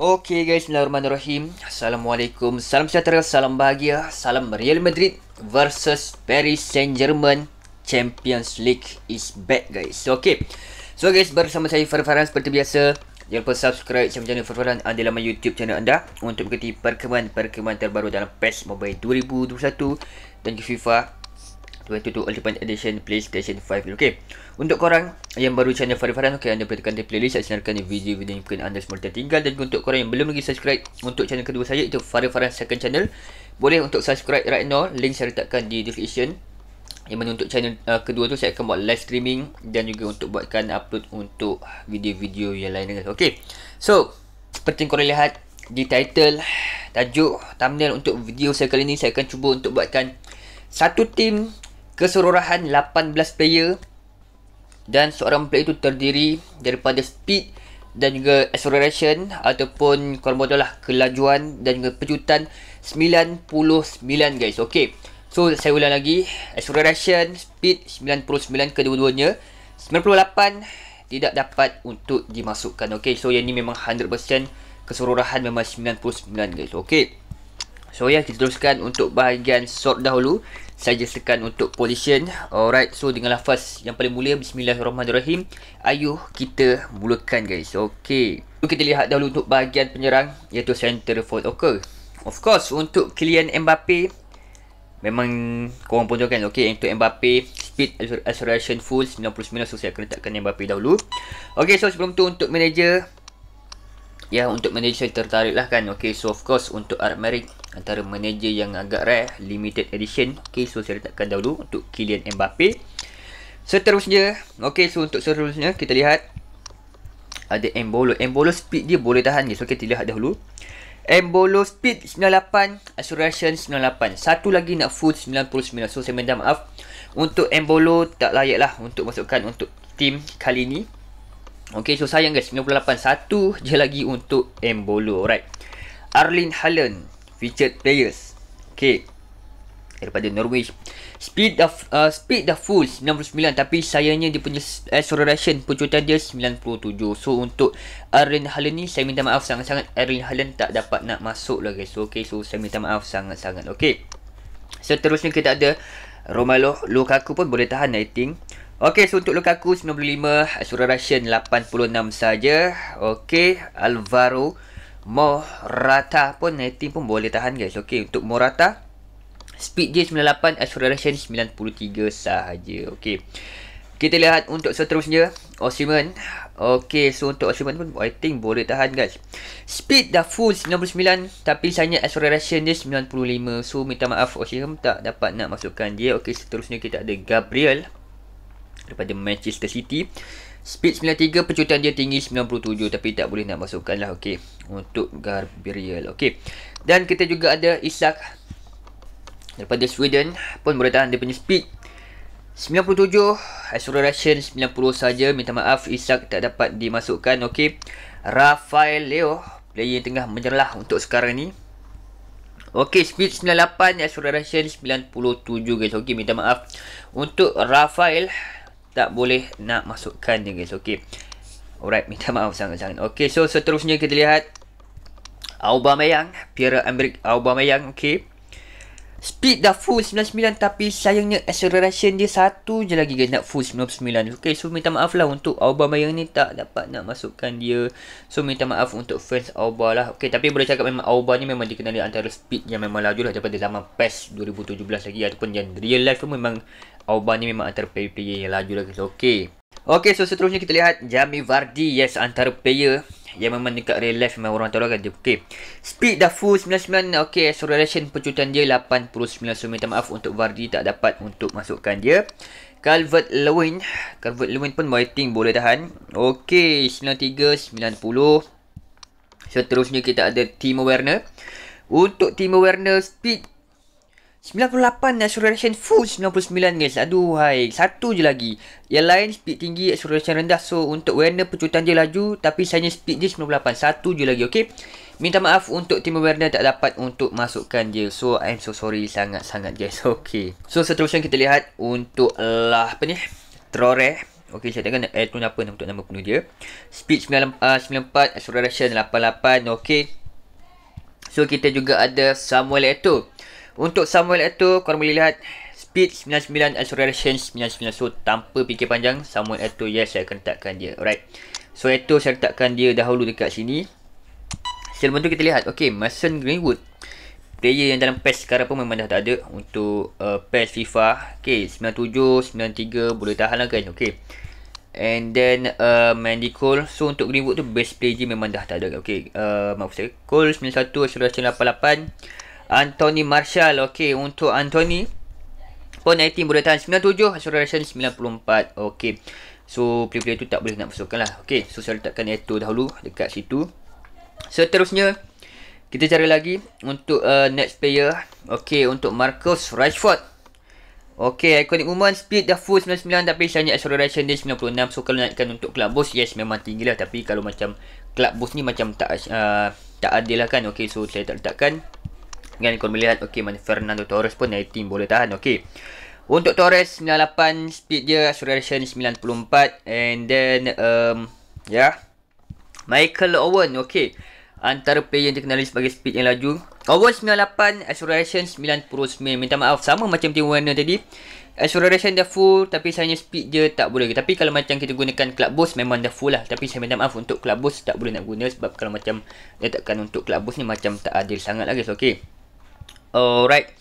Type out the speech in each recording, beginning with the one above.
Okey guys, Bismillahirrahmanirrahim. Assalamualaikum. Salam sejahtera, salam bahagia. Salam Real Madrid versus Paris Saint-Germain Champions League is back guys. Okey. So guys, bersama saya Farfaran seperti biasa. Jangan lupa subscribe channel channel Farfaran di laman YouTube channel anda untuk mengikuti perkembangan-perkembangan terbaru dalam PES Mobile 2021 dan FIFA 2022 Ultimate Edition PlayStation 5 Okay Untuk korang Yang baru channel Farifaran Okay anda berikan di playlist Saya senarkan video-video yang mungkin anda semua tertinggal Dan untuk korang yang belum lagi subscribe Untuk channel kedua saya Itu Farifaran second channel Boleh untuk subscribe right now Link saya letakkan di description Yang mana untuk channel uh, kedua tu Saya akan buat live streaming Dan juga untuk buatkan upload Untuk video-video yang lain dengan Okay So Seperti korang lihat Di title Tajuk Thumbnail untuk video saya kali ni Saya akan cuba untuk buatkan satu tim keseluruhan 18 player dan seorang player itu terdiri daripada speed dan juga acceleration ataupun kalau boleh lah kelajuan dan juga pejutan 99 guys okay so saya ulang lagi acceleration speed 99 kedua-duanya 98 tidak dapat untuk dimasukkan okay so yang ni memang 100% keseluruhan memang 99 guys okay so ya yeah, kita teruskan untuk bahagian sort dahulu saya jelaskan untuk position alright so dengan lafaz yang paling mulia bismillahirrahmanirrahim ayuh kita mulakan guys Okay. so, kita lihat dahulu untuk bahagian penyerang iaitu center forward okay of course untuk Kylian Mbappe memang korang pun tahu kan untuk Mbappe speed acceleration full 99 so saya akan letakkan Mbappe dahulu Okay. so sebelum tu untuk manager Ya, untuk manager tertarik lah kan. Okay, so of course untuk Art antara manager yang agak rare limited edition okey so saya letakkan dahulu untuk Kylian Mbappe seterusnya okey so untuk seterusnya kita lihat ada Embolo Embolo speed dia boleh tahan ni so kita lihat dahulu Embolo speed 98 acceleration 98 satu lagi nak full 99 so saya minta maaf untuk Embolo tak layak lah untuk masukkan untuk team kali ni okey so sayang guys 98 satu je lagi untuk Embolo alright Arlin Haaland featured players. Okay. Daripada Norwich. Speed the uh, speed the full 99 tapi sayangnya dia punya eh, acceleration pencutan dia 97. So untuk Arlen Haaland ni saya minta maaf sangat-sangat Arlen Haaland tak dapat nak masuk lagi. So okay so saya minta maaf sangat-sangat. Okay. Seterusnya kita ada Romelu Lukaku pun boleh tahan I think. Okay, so untuk Lukaku 95, Asura Russian 86 saja. Okay, Alvaro Morata pun 19 pun boleh tahan guys. Okay, untuk Morata speed dia 98, acceleration 93 sahaja. Okay, Kita lihat untuk seterusnya Osimhen. Okay, so untuk Osimhen pun I think boleh tahan guys. Speed dah full 99 tapi sayangnya acceleration dia 95. So minta maaf Osimhen tak dapat nak masukkan dia. Okay, seterusnya kita ada Gabriel daripada Manchester City. Speed 93 pecutan dia tinggi 97 tapi tak boleh nak masukkan lah okay. Untuk Gabriel okay. Dan kita juga ada Isaac Daripada Sweden pun boleh tahan dia punya speed 97 Astro Russian 90 saja. Minta maaf Isaac tak dapat dimasukkan okay. Rafael Leo Player yang tengah menyerlah untuk sekarang ni Okey, speed 98 Astro Russian 97 guys Okey, minta maaf Untuk Rafael tak boleh nak masukkan dia guys okey alright minta maaf sangat-sangat okey so seterusnya kita lihat Aubameyang Pierre Emerick Aubameyang okey speed dah full 99 tapi sayangnya acceleration dia satu je lagi guys nak full 99 okey so minta maaf lah untuk Aubameyang ni tak dapat nak masukkan dia so minta maaf untuk fans Aubameyang lah okey tapi boleh cakap memang Aubameyang ni memang dikenali antara speed yang memang laju lah daripada zaman PES 2017 lagi ataupun yang real life pun memang Aubameyang ni memang antara player-player yang laju lagi. okay. Okay, so seterusnya kita lihat Jamie Vardy. Yes, antara player yang memang dekat real life memang orang tahu lah kan. Okey. Speed dah full 99. Okey, acceleration pencutan dia 89. So, minta maaf untuk Vardy tak dapat untuk masukkan dia. Calvert-Lewin. Calvert-Lewin pun waiting boleh tahan. okay. 93, 90. Seterusnya kita ada Timo Werner. Untuk Timo Werner, speed 98 acceleration full 99 guys. Aduhai, satu je lagi. Yang lain speed tinggi, acceleration rendah. So untuk Werner pecutan dia laju tapi sayangnya speed dia 98. Satu je lagi, okay Minta maaf untuk tim Werner tak dapat untuk masukkan dia. So I'm so sorry sangat-sangat guys. okay So seterusnya kita lihat untuk lah apa ni? Trore. Okey, saya tengok L tu apa untuk nama penuh dia. Speed 94, acceleration 88. okay So kita juga ada Samuel Eto'o. Untuk Samuel Eto, korang boleh lihat Speed 99, Acceleration 99 So, tanpa fikir panjang Samuel Eto, yes, saya akan letakkan dia Alright So, Eto, saya letakkan dia dahulu dekat sini Selama tu kita lihat Okay, Mason Greenwood Player yang dalam patch sekarang pun memang dah tak ada Untuk uh, patch FIFA Okay, 97, 93 Boleh tahan lah kan, okay And then, uh, Mandy Cole So, untuk Greenwood tu, best player je memang dah tak ada Okay, uh, maaf saya Cole 91, Acceleration 88 Anthony Marshall. okay untuk Anthony pun 18 boleh tahan 97, Hasil Russian 94. Okey. So, player-player tu tak boleh nak masukkan lah. okay. so saya letakkan Eto dahulu dekat situ. Seterusnya, kita cari lagi untuk uh, next player. okay untuk Marcus Rashford. Okey, Iconic Woman, speed dah full 99 tapi sayangnya acceleration dia 96. So, kalau naikkan untuk club boss, yes, memang tinggi lah. Tapi kalau macam club boss ni macam tak uh, tak adil lah kan. okay. so saya tak letakkan. Kan korang melihat okey mana Fernando Torres pun 19 boleh tahan okey. Untuk Torres 98 speed dia acceleration 94 and then um ya. Yeah. Michael Owen okey. Antara player yang dikenali sebagai speed yang laju. Owen 98 acceleration 99. Minta maaf sama macam Tim Werner tadi. Acceleration dia full tapi sayangnya speed dia tak boleh. Tapi kalau macam kita gunakan club boost memang dah full lah. Tapi saya minta maaf untuk club boost tak boleh nak guna sebab kalau macam dia letakkan untuk club boost ni macam tak adil sangat lagi, guys. Okey. Alright.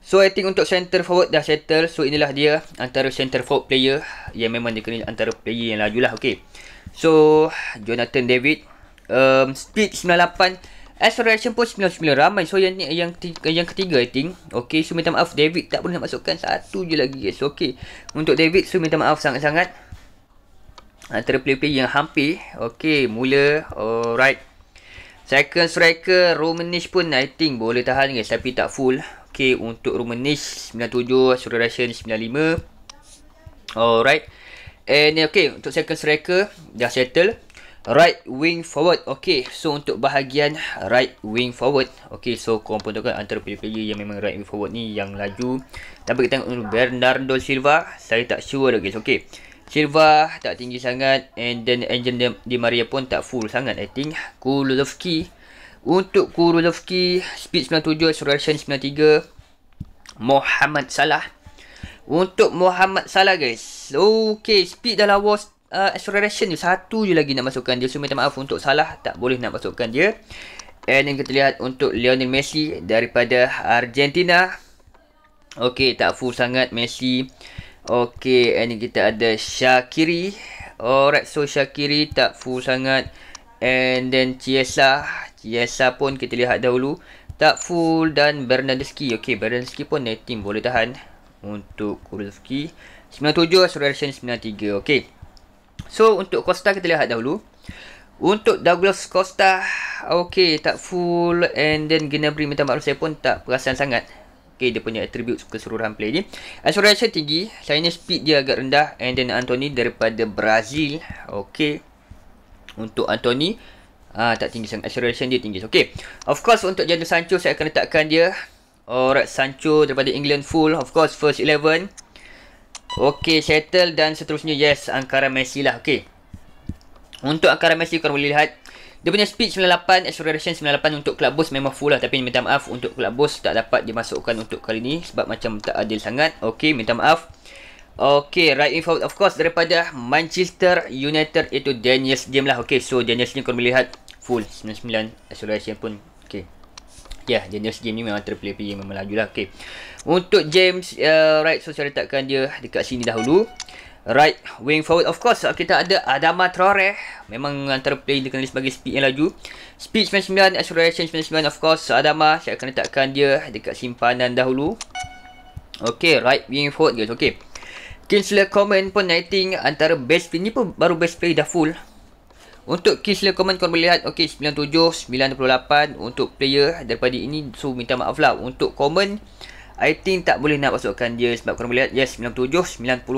So I think untuk center forward dah settle. So inilah dia antara center forward player yang memang dikenali antara player yang lajulah. Okay. So Jonathan David um, speed 98, acceleration pun 99 ramai. So yang ni yang yang ketiga I think. Okay, so minta maaf David tak boleh masukkan satu je lagi. So okay. Untuk David so minta maaf sangat-sangat. Antara player-player yang hampir Okay, mula Alright Second striker Romanish pun I think boleh tahan guys Tapi tak full Okay untuk Romanish 97 Suri Russian 95 Alright And okay Untuk second striker Dah settle Right wing forward Okay So untuk bahagian Right wing forward Okay so korang pun tengok kan, Antara player-player yang memang Right wing forward ni Yang laju Tapi kita tengok Bernardo Silva Saya tak sure lagi okay Silva tak tinggi sangat and then engine di, di Maria pun tak full sangat I think Kurulovski untuk Kurulovski speed 97 acceleration 93 Muhammad Salah untuk Muhammad Salah guys okay speed dah lawa uh, acceleration ni satu je lagi nak masukkan dia so minta maaf untuk Salah tak boleh nak masukkan dia and yang kita lihat untuk Lionel Messi daripada Argentina okay tak full sangat Messi Okay, ini eh, kita ada Shakiri. Alright, so Shakiri tak full sangat. And then Chiesa. Chiesa pun kita lihat dahulu. Tak full dan Bernadeski. Okay, Bernadeski pun netting boleh tahan. Untuk Kurovski. 97, Asuration 93. Okay. So, untuk Costa kita lihat dahulu. Untuk Douglas Costa. Okay, tak full. And then Gnabry minta maklum saya pun tak perasan sangat. Okay, dia punya atribut keseluruhan play ni. Eh, acceleration tinggi. Sayangnya speed dia agak rendah. And then Anthony daripada Brazil. Okay. Untuk Anthony. Ah, tak tinggi sangat. Acceleration dia tinggi. Okay. Of course, untuk jadual Sancho saya akan letakkan dia. Alright, Sancho daripada England full. Of course, first 11. Okay, settle. Dan seterusnya, yes. Angkara Messi lah. Okay. Untuk Angkara Messi, korang boleh lihat. Dia punya speed 98, acceleration 98 untuk club boss memang full lah. Tapi minta maaf untuk club boss tak dapat dimasukkan untuk kali ni. Sebab macam tak adil sangat. Okay, minta maaf. Okay, right info, of course daripada Manchester United itu Daniel's game lah. Okay, so Daniel's game korang boleh lihat full 99 acceleration pun. Okay. Ya, yeah, Daniel's game ni memang triple player yang memang laju lah. Okay. Untuk James, uh, right, so saya letakkan dia dekat sini dahulu right wing forward of course kita ada Adama Traore memang antara player yang dikenali sebagai speed yang laju speed 99 acceleration 99 of course Adama saya akan letakkan dia dekat simpanan dahulu Okay, right wing forward guys Okay. Kinsler Common pun I think antara best player ni pun baru best player dah full untuk Kinsler Common korang boleh lihat okay, 97 98 untuk player daripada ini so minta maaf lah untuk Common I think tak boleh nak masukkan dia sebab korang boleh lihat yes 97 98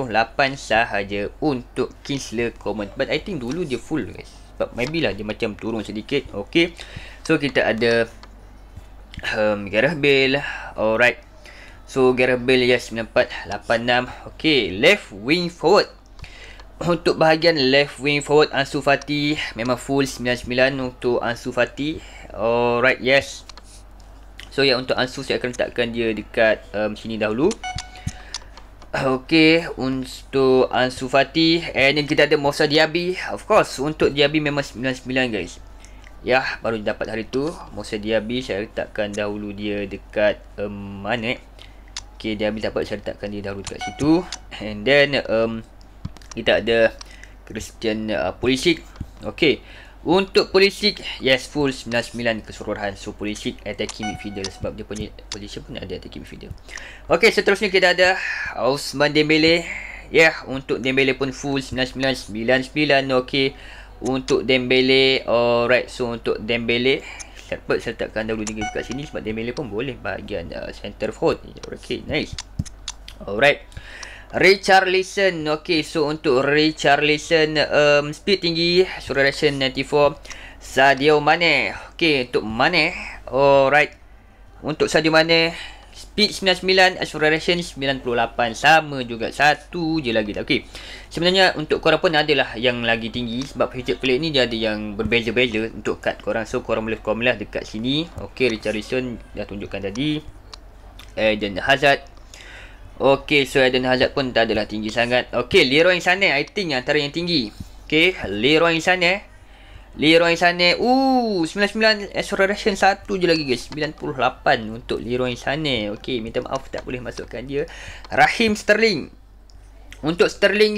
sahaja untuk Kinsler common but I think dulu dia full guys sebab maybe lah dia macam turun sedikit okey so kita ada um, Gareth Bale alright so Gareth Bale yes 94 86 okey left wing forward untuk bahagian left wing forward Ansu Fati memang full 99 untuk Ansu Fati alright yes So yang untuk Ansu saya akan letakkan dia dekat um, sini dahulu. Okay untuk Ansu Fatih and then kita ada Mosa Diaby. Of course, untuk Diaby memang 99 guys. Ya baru dapat hari tu Mosa Diaby saya letakkan dahulu dia dekat um, mana eh? Okey, Diaby dapat saya letakkan dia dahulu dekat situ. And then um, kita ada Christian uh, Pulisic. Okey. Untuk Pulisic, yes full 99 keseluruhan So Pulisic attacking midfielder sebab dia punya position pun ada attacking midfielder Okay seterusnya kita ada Ousmane Dembele Ya yeah, untuk Dembele pun full 99, 99 okay Untuk Dembele, alright so untuk Dembele Sebab saya letakkan dahulu dengan kat sini sebab Dembele pun boleh bahagian uh, center forward Okay nice Alright Richard Listen Okay so untuk Richard Listen um, Speed tinggi Suruh Russian 94 Sadio Mane Okay untuk Mane Alright Untuk Sadio Mane Speed 99 Acceleration 98 Sama juga Satu je lagi tak Okay Sebenarnya untuk korang pun adalah Yang lagi tinggi Sebab feature plate ni Dia ada yang berbeza-beza Untuk kad korang So korang boleh komen lah Dekat sini Okay Richard Richardson Dah tunjukkan tadi Eh, dan Hazard Okay, so Eden Hazard pun tak adalah tinggi sangat. Okay, Leroy Sané I think antara yang tinggi. Okay, Leroy Sané. Leroy Sané. Ooh, 99 acceleration satu je lagi guys. 98 untuk Leroy Sané. Okay, minta maaf tak boleh masukkan dia. Rahim Sterling. Untuk Sterling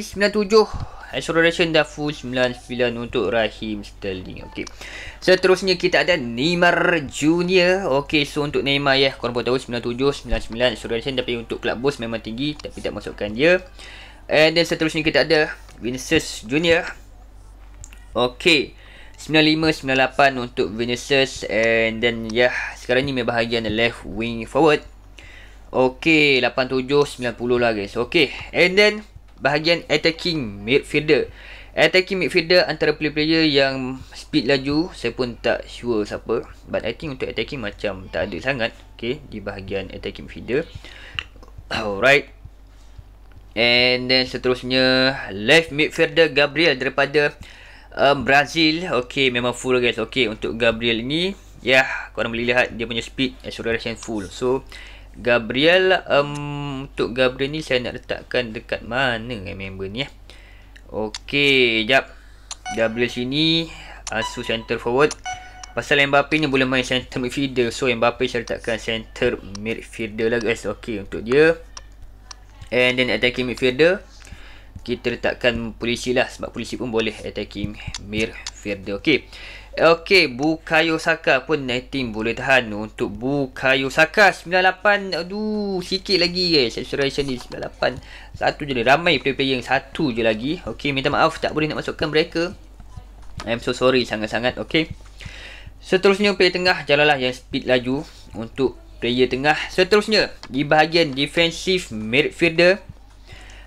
acceleration dah full 99 untuk Rahim Sterling Okay. seterusnya kita ada Neymar Junior Okay. so untuk Neymar ya korang tahu 97 99 acceleration tapi untuk club boss memang tinggi tapi tak masukkan dia and then seterusnya kita ada Vinicius Junior Okay. 95 98 untuk Vinicius and then ya yeah, sekarang ni memang bahagian left wing forward Okay, 87, 90 lah guys Okay, and then bahagian attacking midfielder. Attacking midfielder antara player-player yang speed laju, saya pun tak sure siapa. But I think untuk attacking macam tak ada sangat. Okay, di bahagian attacking midfielder. Alright. And then seterusnya, left midfielder Gabriel daripada um, Brazil. Okay, memang full guys. Okay, untuk Gabriel ni, ya, yeah, korang boleh lihat dia punya speed acceleration eh, full. So, Gabriel um, Untuk Gabriel ni saya nak letakkan dekat mana eh, member ni eh. Okey, jap Gabriel sini asu center forward Pasal Mbappe ni boleh main center midfielder So Mbappe saya letakkan center midfielder lah guys Okey, untuk dia And then attacking midfielder kita letakkan polisi lah sebab polisi pun boleh attacking Mir Firda okey okey Bukayo Saka pun 19 boleh tahan untuk Bukayo Saka 98 aduh sikit lagi guys eh. acceleration ni 98 satu je ramai player-player yang satu je lagi okey minta maaf tak boleh nak masukkan mereka I'm so sorry sangat-sangat okey seterusnya player tengah jalanlah yang speed laju untuk player tengah seterusnya di bahagian defensif midfielder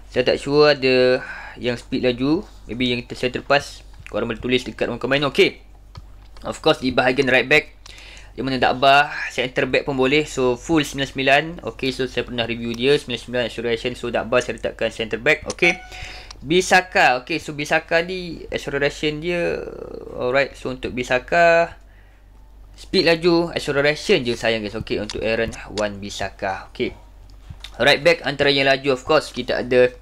saya tak sure ada yang speed laju. Maybe yang saya terpas. Korang boleh tulis dekat orang main. Okay. Of course di bahagian right back. Di mana tak Dakbar. Center back pun boleh. So full 99. Okay so saya pernah review dia. 99 acceleration. So tak Dakbar saya letakkan center back. Okay. Bisaka. Okay so Bisaka ni acceleration dia. Alright. So untuk Bisaka. Speed laju. Acceleration je sayang guys. Okay untuk Aaron 1 Bisaka. Okay. Right back antara yang laju of course kita ada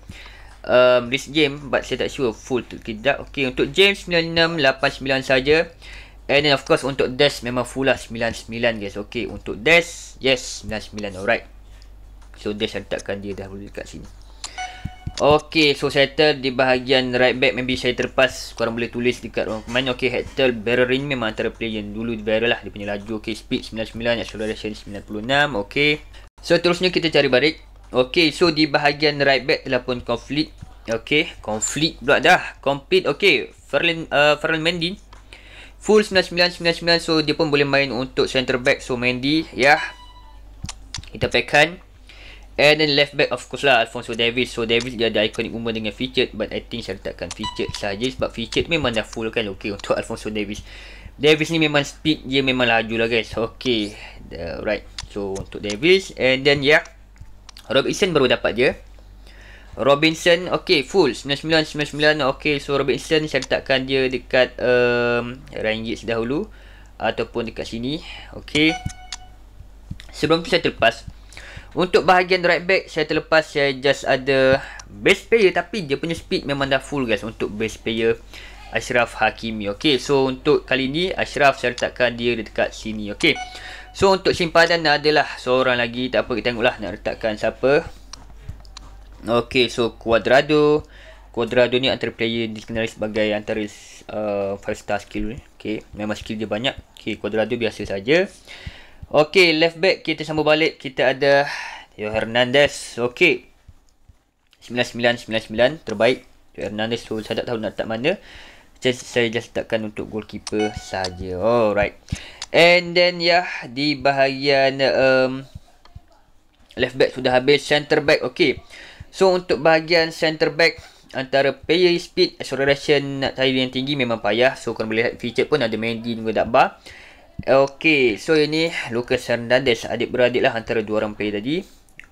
um, Rich James but saya tak sure full tu tidak Okay untuk James 9689 saja. And then of course untuk Des memang full lah 99 guys Okay untuk Des yes 99 alright So Des saya letakkan dia dah boleh dekat sini Okay so settle di bahagian right back Maybe saya terpas korang boleh tulis dekat orang pemain Okay Hector Barrerin memang antara player yang dulu di barrel lah Dia punya laju okay speed 99 acceleration 96 okay So terusnya kita cari balik Okay, so di bahagian right back telah pun konflik Okay, konflik pula dah Complete, okay Ferlin, uh, Ferlin Mendy Full 99, 99 So, dia pun boleh main untuk center back So, Mendy, ya yeah. Kita pekan And then left back of course lah Alfonso Davis So, Davis dia ada iconic umur dengan featured But I think saya letakkan featured saja Sebab featured memang dah full kan Okay, untuk Alfonso Davis Davis ni memang speed Dia memang laju lah guys Okay, The, right So untuk Davis And then yeah Robinson baru dapat je. Robinson Okay full 99-99 Okay so Robinson Saya letakkan dia dekat um, Ranjit sedahulu Ataupun dekat sini Okay Sebelum tu saya terlepas Untuk bahagian right back Saya terlepas Saya just ada best player Tapi dia punya speed Memang dah full guys Untuk best player Ashraf Hakimi Okay so untuk kali ni Ashraf saya letakkan dia Dekat sini Okay So untuk simpanan adalah seorang lagi tak apa kita tengoklah nak letakkan siapa. Okey so Quadrado. Quadrado ni antara player dikenali sebagai antara uh, five star skill ni. Okey, memang skill dia banyak. Okey, Quadrado biasa saja. Okey, left back kita sambung balik kita ada Yo Hernandez. Okey. 9999 terbaik. Yo Hernandez so saya tak tahu nak letak mana. Just, saya just letakkan untuk goalkeeper saja. Alright. Oh, And then yeah di bahagian um, left back sudah habis center back okey. So untuk bahagian center back antara player speed acceleration nak tayar yang tinggi memang payah. So kau boleh lihat feature pun ada Mendy juga tak bar. Okey, so ini Lucas Hernandez adik beradik lah antara dua orang player tadi.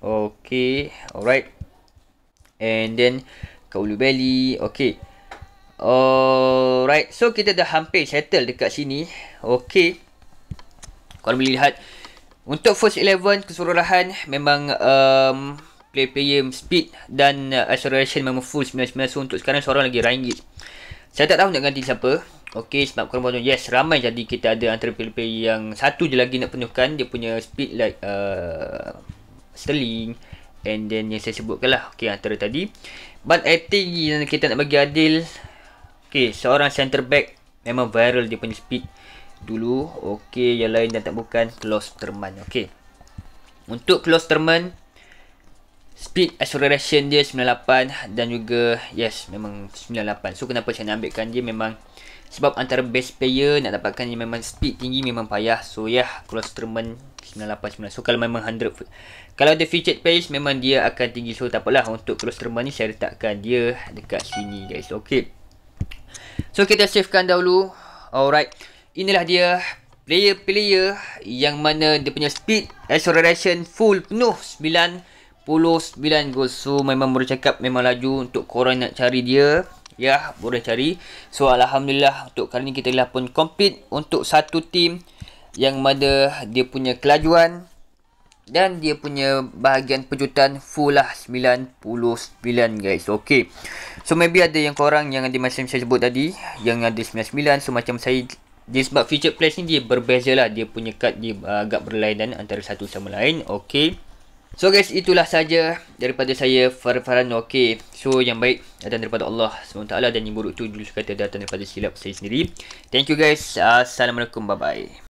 Okey, alright. And then Kaulu Belly, okey. Alright, so kita dah hampir settle dekat sini. Okey. Kalau boleh lihat Untuk first eleven keseluruhan memang um, Player-player speed dan uh, acceleration memang full 99 So untuk sekarang seorang lagi Rangit Saya tak tahu nak ganti siapa Okay sebab korang tahu yes ramai jadi kita ada antara player-player yang Satu je lagi nak penuhkan dia punya speed like uh, Sterling And then yang saya sebutkan lah Okay antara tadi But I think kita nak bagi adil Okay seorang center back Memang viral dia punya speed dulu okey yang lain dan tak bukan close termen okey untuk close termen speed acceleration dia 98 dan juga yes memang 98 so kenapa saya nak ambilkan dia memang sebab antara best player nak dapatkan dia memang speed tinggi memang payah so yeah close termen 98-99 so kalau memang 100 kalau ada featured pace memang dia akan tinggi so tak apalah untuk close termen ni saya letakkan dia dekat sini guys okey so kita savekan dahulu alright inilah dia player-player yang mana dia punya speed acceleration full penuh 99 goal so memang boleh cakap memang laju untuk korang nak cari dia ya boleh cari so Alhamdulillah untuk kali ni kita lah pun complete untuk satu team yang mana dia punya kelajuan dan dia punya bahagian pejutan full lah 99 guys ok so maybe ada yang korang yang ada macam saya sebut tadi yang ada 99 so macam saya Disebab feature place ni dia berbeza lah Dia punya card dia uh, agak berlainan antara satu sama lain Okay So guys itulah saja daripada saya Farfaran Okay So yang baik datang daripada Allah SWT Dan yang buruk tu jujur kata datang daripada silap saya sendiri Thank you guys Assalamualaikum Bye bye